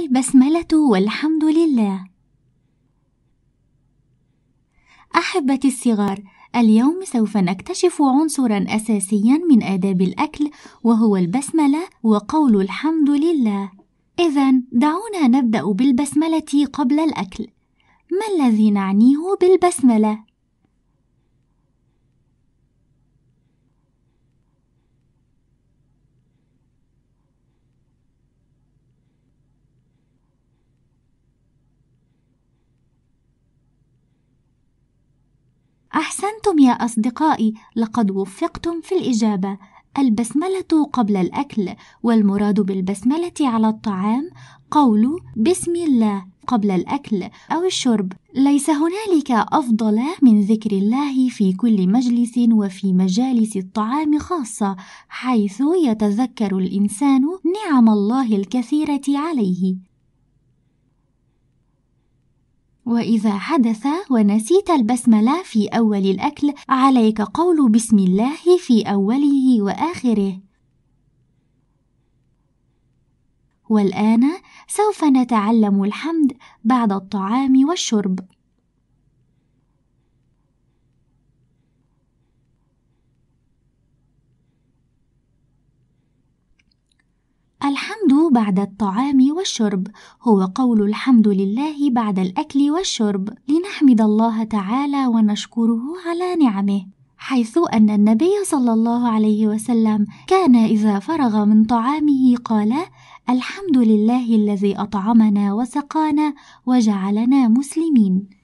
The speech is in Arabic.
البسملة والحمد لله. أحبتي الصغار، اليوم سوف نكتشف عنصرًا أساسيًا من آداب الأكل وهو البسملة وقول الحمد لله. إذا دعونا نبدأ بالبسملة قبل الأكل. ما الذي نعنيه بالبسملة؟ أحسنتم يا أصدقائي لقد وفقتم في الإجابة البسملة قبل الأكل والمراد بالبسملة على الطعام قول بسم الله قبل الأكل أو الشرب ليس هنالك أفضل من ذكر الله في كل مجلس وفي مجالس الطعام خاصة حيث يتذكر الإنسان نعم الله الكثيرة عليه وإذا حدث ونسيت البسملة في أول الأكل عليك قول بسم الله في أوله وآخره. والآن سوف نتعلم الحمد بعد الطعام والشرب. الحمد بعد الطعام والشرب هو قول الحمد لله بعد الاكل والشرب لنحمد الله تعالى ونشكره على نعمه حيث ان النبي صلى الله عليه وسلم كان اذا فرغ من طعامه قال الحمد لله الذي اطعمنا وسقانا وجعلنا مسلمين